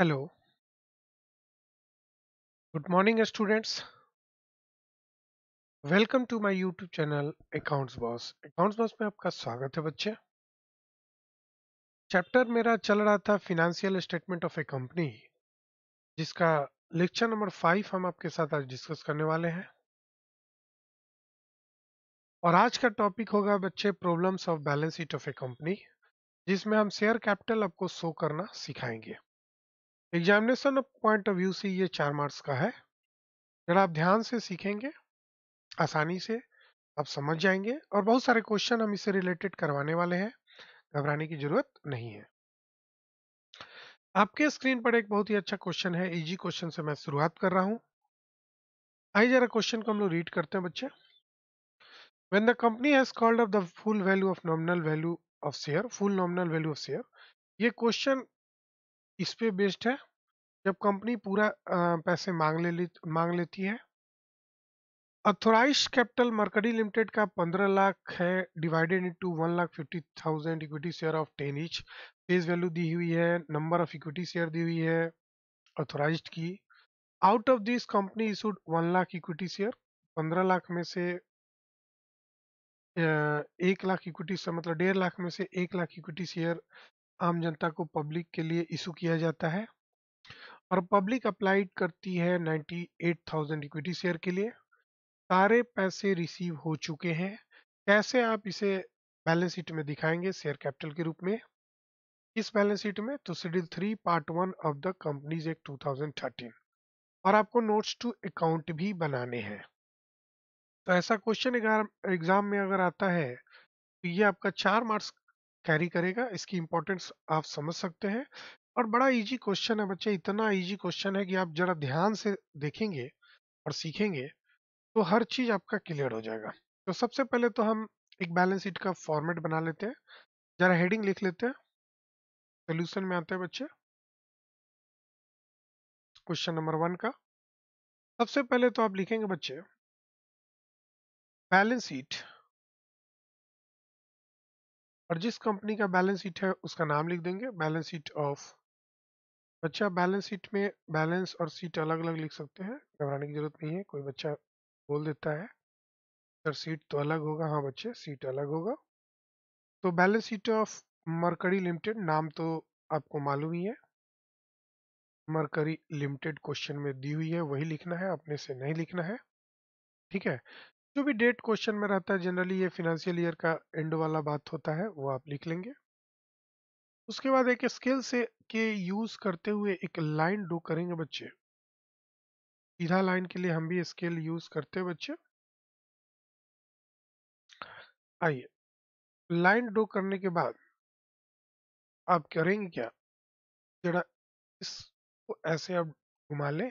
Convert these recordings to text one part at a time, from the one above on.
Hello. Good morning students. Welcome to my YouTube channel accounts boss accounts boss में आपका स्वागत है बच्चे चैप्टर मेरा चल रहा था financial statement of a company जिसका लेक्चर नंबर फाइव हम आपके साथ आज डिस्कस करने वाले हैं और आज का टॉपिक होगा बच्चे problems of balance sheet of a company जिसमें हम शेयर कैपिटल आपको शो करना सिखाएंगे एग्जामिनेशन पॉइंट ऑफ व्यू से ये चार मार्क्स का है जरा आप ध्यान से सीखेंगे आसानी से आप समझ जाएंगे और बहुत सारे क्वेश्चन हम इससे रिलेटेड करवाने वाले हैं घबराने की जरूरत नहीं है आपके स्क्रीन पर एक बहुत ही अच्छा क्वेश्चन है इजी क्वेश्चन से मैं शुरुआत कर रहा हूं आइए जरा क्वेश्चन को हम लोग रीड करते हैं बच्चे when the company has called off the full value of nominal value of share full nominal value of share ये क्वेश्चन इस पे बेस्ड है जब कंपनी पूरा पैसे मांग ले, ले मांग लेती है अथोराइज कैपिटल मर्कडी लिमिटेड का 15 लाख है divided into 1 lakh fifty thousand equity share of ten each face value दी हुई है नंबर ऑफ इक्विटी शेयर दी हुई है अथोराइज की out of this company issued 1 lakh equity share 15 lakh में से एक लाख इक्विटी मतलब डेढ़ लाख में से एक लाख इक्विटी शेयर आम जनता को पब्लिक के लिए इशू किया जाता है और पब्लिक अप्लाइड करती है 98,000 इक्विटी शेयर के लिए सारे पैसे रिसीव हो चुके हैं कैसे आप इसे बैलेंस शीट में दिखाएंगे शेयर कैपिटल के रूप में इस बैलेंस शीट में तो schedule three part one of the companies act two और आपको नोट्स टू अकाउंट भी बनाने हैं तो ऐसा क्वेश्चन एग्जाम में अगर आता है तो ये आपका चार मार्क्स कैरी करेगा इसकी इंपॉर्टेंस आप समझ सकते हैं और बड़ा इजी क्वेश्चन है बच्चे इतना इजी क्वेश्चन है कि आप जरा ध्यान से देखेंगे और सीखेंगे तो हर चीज आपका क्लियर हो जाएगा तो सबसे पहले तो हम एक बैलेंस शीट का फॉर्मेट बना लेते हैं जरा हेडिंग लिख लेते हैं सोल्यूशन में आते हैं बच्चे क्वेश्चन नंबर वन का सबसे पहले तो आप लिखेंगे बच्चे बैलेंस शीट और जिस कंपनी का बैलेंस शीट है उसका नाम लिख देंगे बैलेंस शीट ऑफ बच्चा बैलेंस शीट में बैलेंस और सीट अलग अलग लिख सकते हैं घबराने की जरूरत नहीं है कोई बच्चा बोल देता है सर सीट तो अलग होगा हाँ बच्चे सीट अलग होगा तो balance sheet of Mercury Limited नाम तो आपको मालूम ही है मरकरी लिमिटेड क्वेश्चन में दी हुई है वही लिखना है अपने से नहीं लिखना है ठीक है जो भी डेट क्वेश्चन में रहता है जनरली ये फिनेंशियल ईयर का एंड वाला बात होता है वो आप लिख लेंगे उसके बाद एक स्केल से के यूज करते हुए एक लाइन ड्रो करेंगे बच्चे सीधा लाइन के लिए हम भी स्केल यूज करते हैं बच्चे आइए लाइन ड्रो करने के बाद आप करेंगे क्या जरा इसको ऐसे आप घुमा लें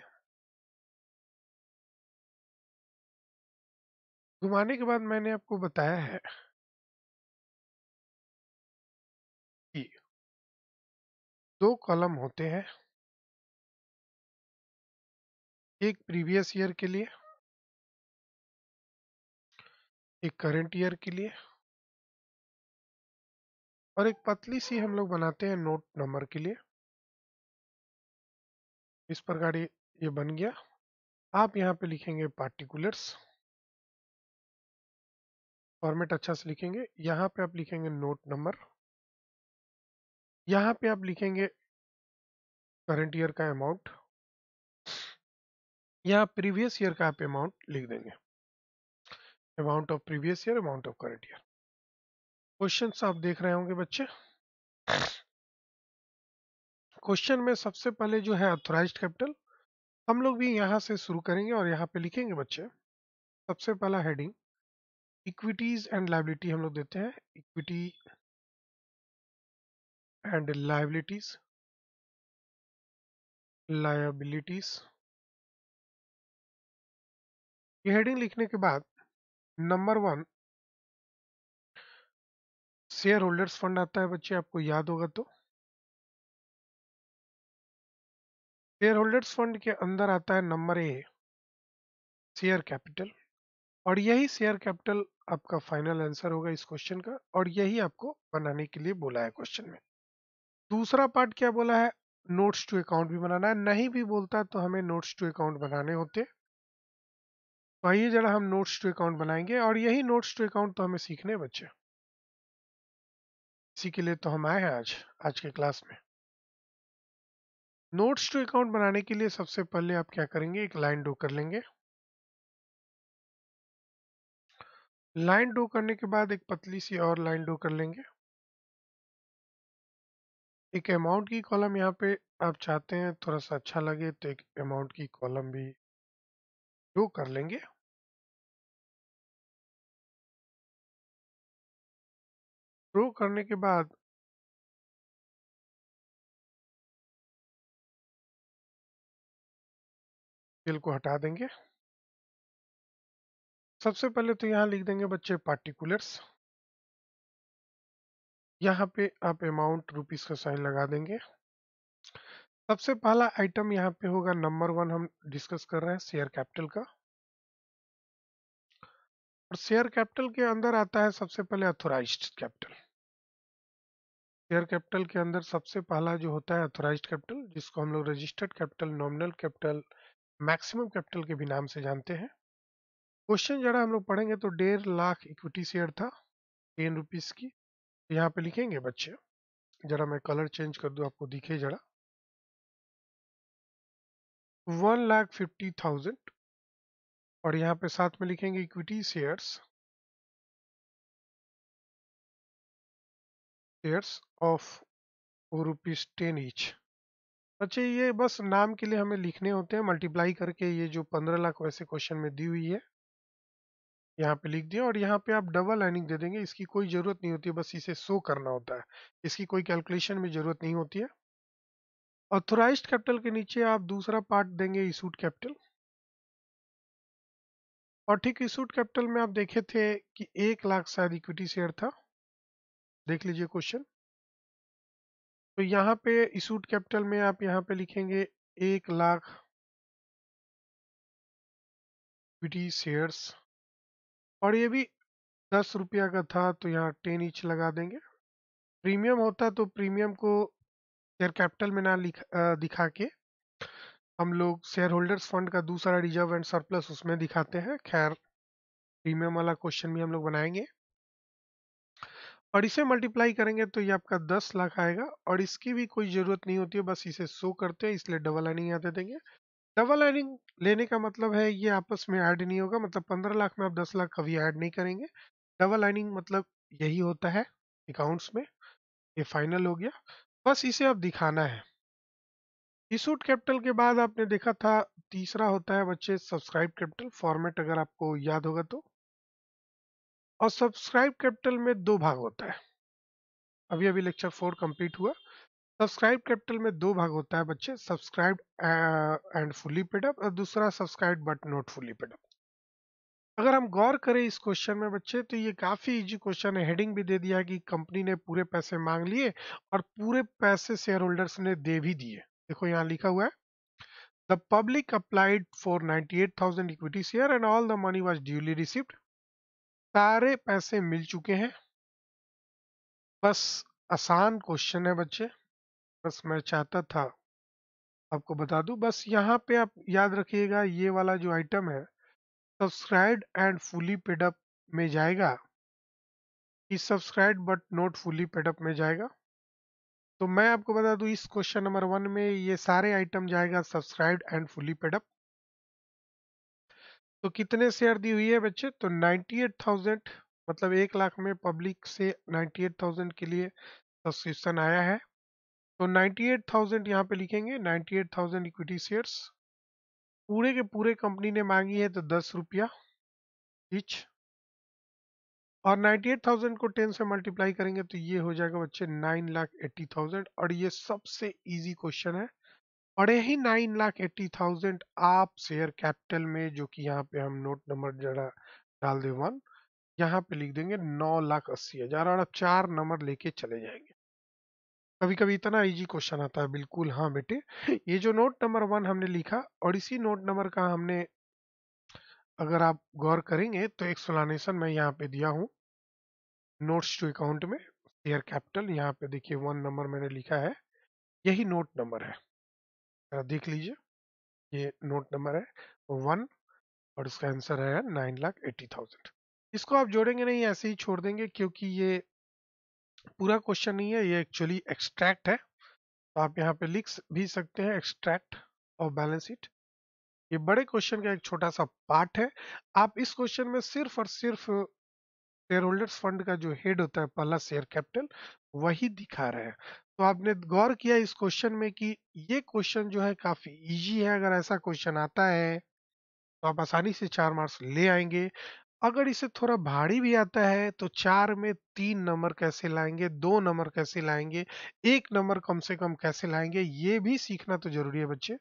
घुमाने के बाद मैंने आपको बताया है कि दो कॉलम होते हैं एक प्रीवियस ईयर के लिए एक करंट ईयर के लिए और एक पतली सी हम लोग बनाते हैं नोट नंबर के लिए इस प्रकार ये बन गया आप यहाँ पे लिखेंगे पार्टिकुलर्स फॉर्मेट अच्छा से लिखेंगे यहाँ पे आप लिखेंगे नोट नंबर यहाँ पे आप लिखेंगे करंट ईयर का अमाउंट यहाँ प्रीवियस ईयर का आप अमाउंट लिख देंगे amount of previous year amount of current year question आप देख रहे होंगे बच्चे क्वेश्चन में सबसे पहले जो है अथोराइज कैपिटल हम लोग भी यहाँ से शुरू करेंगे और यहाँ पे लिखेंगे बच्चे सबसे पहला हेडिंग इक्विटीज एंड लाइबिलिटी हम लोग देते हैं इक्विटी एंड लाइबिलिटीज लाइबिलिटीज ये हेडिंग लिखने के बाद number one shareholders fund आता है बच्चे आपको याद होगा तो शेयर होल्डर्स फंड के अंदर आता है नंबर ए शेयर कैपिटल और यही शेयर कैपिटल आपका फाइनल आंसर होगा इस क्वेश्चन का और यही आपको बनाने के लिए बोला है क्वेश्चन में दूसरा पार्ट क्या बोला है नोट्स टू अकाउंट भी बनाना है नहीं भी बोलता तो हमें नोट्स टू अकाउंट बनाने होते तो आइए जरा हम नोट्स टू अकाउंट बनाएंगे और यही नोट्स टू अकाउंट तो हमें सीखने बच्चे इसी के लिए तो हम आए हैं आज आज के क्लास में नोट्स टू अकाउंट बनाने के लिए सबसे पहले आप क्या करेंगे एक लाइन ड्रो कर लेंगे लाइन ड्रो करने के बाद एक पतली सी और लाइन ड्रो कर लेंगे एक अमाउंट की कॉलम यहाँ पे आप चाहते हैं थोड़ा सा अच्छा लगे तो एक अमाउंट की कॉलम भी ड्रो कर लेंगे ड्रो करने के बाद बिल को हटा देंगे सबसे पहले तो यहाँ लिख देंगे बच्चे पार्टिकुलर्स यहाँ पे आप अमाउंट रुपीस का साइन लगा देंगे सबसे पहला आइटम यहाँ पे होगा नंबर वन हम डिस्कस कर रहे हैं शेयर कैपिटल का और शेयर कैपिटल के अंदर आता है सबसे पहले अथोराइज कैपिटल शेयर कैपिटल के अंदर सबसे पहला जो होता है अथोराइज कैपिटल जिसको हम लोग registered capital nominal capital maximum capital के भी नाम से जानते हैं क्वेश्चन जरा हम लोग पढ़ेंगे तो डेढ़ लाख इक्विटी शेयर था टेन रुपीज की यहाँ पे लिखेंगे बच्चे जरा मैं कलर चेंज कर दू आपको दिखे जरा वन लाख फिफ्टी थाउजेंड और यहाँ पे साथ में लिखेंगे equity shares shares of rupees ten each बच्चे ये बस नाम के लिए हमें लिखने होते हैं मल्टीप्लाई करके ये जो पंद्रह लाख वैसे क्वेश्चन में दी हुई है यहाँ पे लिख दिया और यहाँ पे आप डबल लाइनिंग दे देंगे इसकी कोई ज़रूरत नहीं होती बस इसे शो करना होता है इसकी कोई कैलकुलेशन में ज़रूरत नहीं होती है ऑथोराइज कैपिटल के नीचे आप दूसरा पार्ट देंगे इशूड कैपिटल और ठीक इशूड कैपिटल में आप देखे थे कि एक लाख शायद इक्विटी शेयर था देख लीजिए क्वेश्चन तो यहाँ पे इशूड कैपिटल में आप यहाँ पे लिखेंगे एक लाख इक्विटी शेयर्स और ये भी दस रुपया का था तो यहाँ टेन इंच लगा देंगे प्रीमियम होता तो प्रीमियम को शेयर कैपिटल में ना लिखा दिखा के हम लोग शेयर होल्डर्स फंड का दूसरा रिजर्व एंड सरप्लस उसमें दिखाते हैं खैर प्रीमियम वाला क्वेश्चन भी हम लोग बनाएंगे और इसे मल्टीप्लाई करेंगे तो ये आपका दस लाख आएगा और इसकी भी कोई ज़रूरत नहीं होती है बस इसे शो करते हैं इसलिए डबल लाइनिंग यहाँ दे देंगे डबल एडिंग लेने का मतलब है ये आपस में ऐड नहीं होगा मतलब पंद्रह लाख में आप दस लाख कभी ऐड नहीं करेंगे डबल एडिंग मतलब यही होता है अकाउंट्स में ये फाइनल हो गया बस इसे अब दिखाना है इशूट कैपिटल के बाद आपने देखा था तीसरा होता है बच्चे सब्सक्राइब कैपिटल फॉर्मेट अगर आपको याद होगा तो और सब्सक्राइब कैपिटल में दो भाग होता है अभी अभी लेक्चर फोर कंप्लीट हुआ सब्सक्राइब कैपिटल में दो भाग होता है बच्चे सब्सक्राइब एंड फुली पेडअप और दूसरा subscribe but not fully up अगर हम गौर करें इस क्वेश्चन में बच्चे तो ये काफ़ी इजी क्वेश्चन है हेडिंग भी दे दिया कि कंपनी ने पूरे पैसे मांग लिए और पूरे पैसे शेयर होल्डर्स ने दे भी दिए देखो यहाँ लिखा हुआ है the public applied for 98,000 equity share and all the money was duly received सारे पैसे मिल चुके हैं बस आसान क्वेश्चन है बच्चे बस मैं चाहता था आपको बता दूं बस यहाँ पे आप याद रखिएगा ये वाला जो आइटम है सब्सक्राइब एंड फुली पेडअप में जाएगा इस subscribe but not fully paid up में जाएगा तो मैं आपको बता दूं इस क्वेश्चन नंबर वन में ये सारे आइटम जाएगा सब्सक्राइब एंड फुली पेडअप तो कितने शेयर दी हुई है बच्चे तो 98,000 मतलब एक लाख में पब्लिक से 98,000 के लिए सब्सक्रिप्शन आया है तो 98,000 यहां पे लिखेंगे 98,000 इक्विटी शेयर्स पूरे के पूरे कंपनी ने मांगी है तो दस रुपया इच और 98,000 को 10 से मल्टीप्लाई करेंगे तो ये हो जाएगा बच्चे नाइन लाख एट्टी थाउजेंड और ये सबसे इजी क्वेश्चन है और यही नाइन लाख एट्टी थाउजेंड आप शेयर कैपिटल में जो कि यहाँ पे हम नोट नंबर जरा डाल दे वन यहाँ पे लिख देंगे नौ लाख अस्सी हजार और आप चार नंबर लेके चले जाएंगे कभी कभी इतना इजी क्वेश्चन आता है बिल्कुल हाँ बेटे ये जो नोट नंबर वन हमने लिखा और इसी नोट नंबर का हमने अगर आप गौर करेंगे तो एक्सप्लानेशन मैं यहाँ पे दिया हूँ नोट्स टू अकाउंट में शेयर कैपिटल यहाँ पे देखिए वन नंबर मैंने लिखा है यही नोट नंबर है देख लीजिए ये नोट नंबर है वन और इसका आंसर है नाइन लाख एट्टी थाउजेंड इसको आप जोड़ेंगे नहीं ऐसे ही छोड़ देंगे क्योंकि ये पूरा क्वेश्चन नहीं है ये एक्चुअली एक्सट्रैक्ट है तो आप यहाँ पे लिख भी सकते हैं एक्सट्रैक्ट और बैलेंस शीट ये बड़े क्वेश्चन का एक छोटा सा पार्ट है आप इस क्वेश्चन में सिर्फ और सिर्फ शेयर होल्डर्स फंड का जो हेड होता है पहला शेयर कैपिटल वही दिखा रहे हैं तो आपने गौर किया इस क्वेश्चन में कि ये क्वेश्चन जो है काफी इजी है अगर ऐसा क्वेश्चन आता है तो आप आसानी से चार मार्क्स ले आएंगे अगर इसे थोड़ा भारी भी आता है तो चार में तीन नंबर कैसे लाएंगे दो नंबर कैसे लाएंगे एक नंबर कम से कम कैसे लाएंगे ये भी सीखना तो जरूरी है बच्चे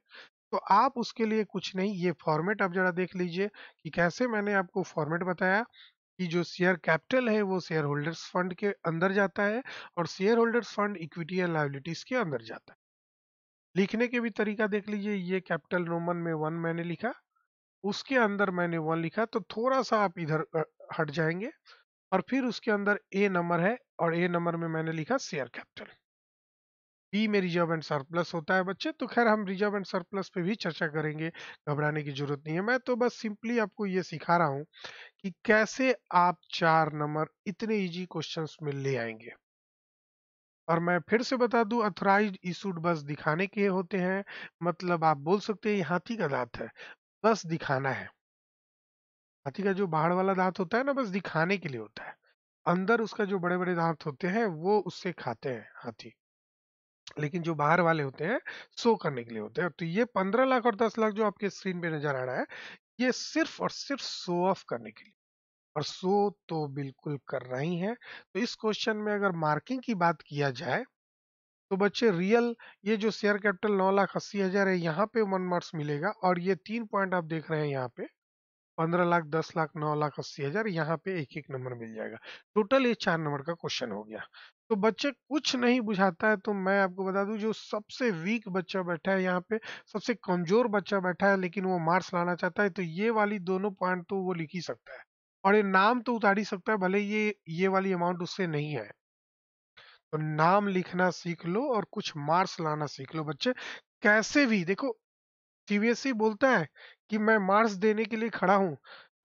तो आप उसके लिए कुछ नहीं ये फॉर्मेट आप जरा देख लीजिए कि कैसे मैंने आपको फॉर्मेट बताया कि जो शेयर कैपिटल है वो शेयर होल्डर्स फंड के अंदर जाता है और shareholders fund equity and liabilities के अंदर जाता है लिखने के भी तरीका देख लीजिए ये कैपिटल रोमन में वन मैंने लिखा उसके अंदर मैंने वन लिखा तो थोड़ा सा आप इधर हट जाएंगे और फिर उसके अंदर ए नंबर है और ए नंबर में मैंने लिखा शेयर कैपिटल बी में रिजर्व एंड सरप्लस होता है बच्चे तो खैर हम रिजर्व एंड सरप्लस पे भी चर्चा करेंगे घबराने की जरूरत नहीं है मैं तो बस सिंपली आपको ये सिखा रहा हूँ कि कैसे आप चार नंबर इतने इजी क्वेश्चंस में ले आएंगे और मैं फिर से बता दूं अथोराइज इशूड बस दिखाने के होते हैं मतलब आप बोल सकते हैं हाथी का दांत है बस दिखाना है हाथी का जो बाहर वाला दांत होता है ना बस दिखाने के लिए होता है अंदर उसका जो बड़े बड़े दांत होते हैं वो उससे खाते हैं हाथी लेकिन जो बाहर वाले होते हैं सो करने के लिए होते हैं तो ये पंद्रह लाख और दस लाख जो आपके स्क्रीन पे नजर आ रहा है ये सिर्फ और सिर्फ शो ऑफ करने के लिए और सो तो बिल्कुल करना ही है तो इस क्वेश्चन में अगर मार्किंग की बात किया जाए तो बच्चे रियल ये जो शेयर कैपिटल नौ लाख अस्सी हज़ार है यहाँ पे वन मार्क्स मिलेगा और ये तीन पॉइंट आप देख रहे हैं यहाँ पे पंद्रह लाख दस लाख नौ लाख अस्सी हज़ार यहाँ पे एक एक नंबर मिल जाएगा टोटल ये चार नंबर का क्वेश्चन हो गया तो बच्चे कुछ नहीं बुझाता है तो मैं आपको बता दूं जो सबसे वीक बच्चा बैठा है यहाँ पे सबसे कमजोर बच्चा बैठा है लेकिन वो मार्क्स लाना चाहता है तो ये वाली दोनों पॉइंट तो वो लिख ही सकता है और ये नाम तो उतार ही सकता है भले ये ये वाली अमाउंट उससे नहीं है तो नाम लिखना सीख लो और कुछ मार्क्स लाना सीख लो बच्चे कैसे भी देखो सीबीएसई बोलता है कि मैं मार्क्स देने के लिए खड़ा हूँ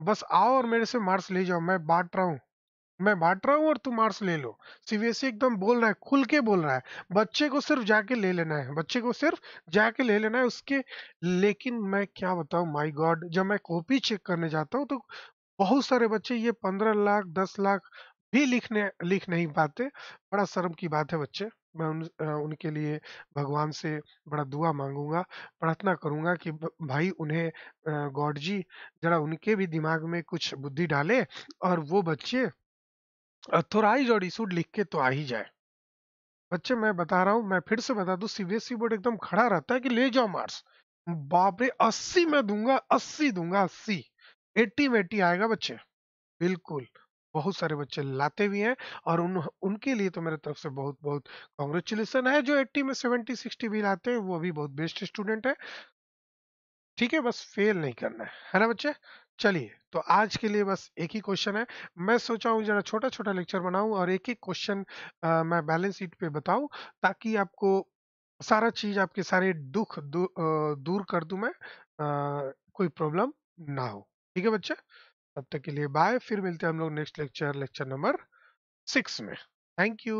बस आओ और मेरे से मार्क्स ले जाओ मैं बांट रहा हूँ मैं बांट रहा हूँ और तुम मार्क्स ले लो सीबीएसई एकदम बोल रहा है खुल के बोल रहा है बच्चे को सिर्फ जाके ले लेना है बच्चे को सिर्फ जाके ले लेना है उसके लेकिन मैं क्या बताऊ माई गॉड जब मैं कॉपी चेक करने जाता हूँ तो बहुत सारे बच्चे ये पंद्रह लाख दस लाख भी लिखने लिख नहीं पाते बड़ा शर्म की बात है बच्चे मैं उन उनके लिए भगवान से बड़ा दुआ मांगूंगा प्रार्थना करूंगा कि भाई उन्हें गॉड जी जरा उनके भी दिमाग में कुछ बुद्धि डाले और वो बच्चे अथोराइज और इशूड लिख के तो आ ही जाए बच्चे मैं बता रहा हूँ मैं फिर से बता दू सीबीएसई बोर्ड एकदम खड़ा रहता है कि ले जाओ मार्क्स बापरे अस्सी में दूंगा अस्सी दूंगा अस्सी एट्टी में एट्टी आएगा बच्चे बिल्कुल बहुत सारे बच्चे लाते भी हैं और उन उनके लिए तो मेरे तरफ से बहुत बहुत कॉन्ग्रेचुलेसन है जो 80 में 70 60 भी लाते हैं वो भी बहुत बेस्ट स्टूडेंट है ठीक है बस फेल नहीं करना है है ना बच्चे चलिए तो आज के लिए बस एक ही क्वेश्चन है मैं सोचा हूँ जरा छोटा छोटा लेक्चर बनाऊं और एक एक क्वेश्चन मैं बैलेंस शीट पे बताऊं ताकि आपको सारा चीज आपके सारे दुख दू, दूर कर दूं मैं आ, कोई प्रॉब्लम ना हो ठीक है बच्चे तब तक के लिए बाय फिर मिलते हैं हम लोग next lecture lecture number six में थैंक यू